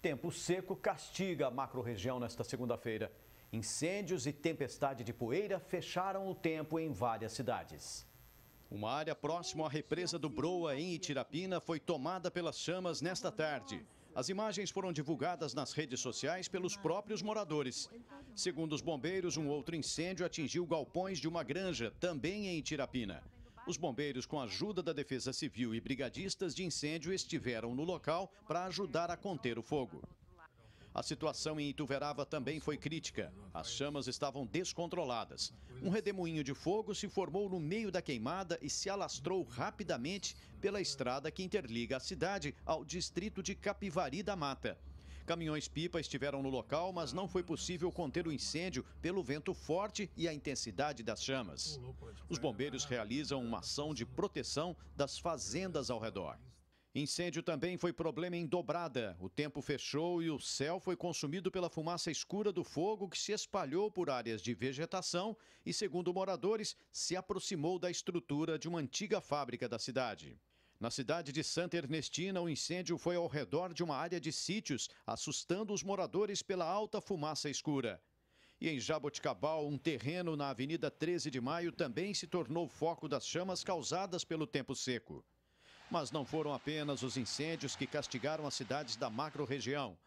Tempo seco castiga a macro-região nesta segunda-feira. Incêndios e tempestade de poeira fecharam o tempo em várias cidades. Uma área próxima à represa do Broa, em Itirapina, foi tomada pelas chamas nesta tarde. As imagens foram divulgadas nas redes sociais pelos próprios moradores. Segundo os bombeiros, um outro incêndio atingiu galpões de uma granja, também em Itirapina. Os bombeiros, com a ajuda da Defesa Civil e brigadistas de incêndio, estiveram no local para ajudar a conter o fogo. A situação em Ituverava também foi crítica. As chamas estavam descontroladas. Um redemoinho de fogo se formou no meio da queimada e se alastrou rapidamente pela estrada que interliga a cidade ao distrito de Capivari da Mata. Caminhões-pipa estiveram no local, mas não foi possível conter o incêndio pelo vento forte e a intensidade das chamas. Os bombeiros realizam uma ação de proteção das fazendas ao redor. Incêndio também foi problema em Dobrada. O tempo fechou e o céu foi consumido pela fumaça escura do fogo que se espalhou por áreas de vegetação e, segundo moradores, se aproximou da estrutura de uma antiga fábrica da cidade. Na cidade de Santa Ernestina, o incêndio foi ao redor de uma área de sítios, assustando os moradores pela alta fumaça escura. E em Jaboticabal, um terreno na Avenida 13 de Maio também se tornou foco das chamas causadas pelo tempo seco. Mas não foram apenas os incêndios que castigaram as cidades da macro-região.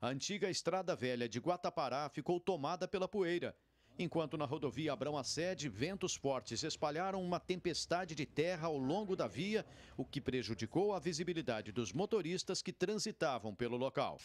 A antiga Estrada Velha de Guatapará ficou tomada pela poeira Enquanto na rodovia Abrão Acede, ventos fortes espalharam uma tempestade de terra ao longo da via, o que prejudicou a visibilidade dos motoristas que transitavam pelo local.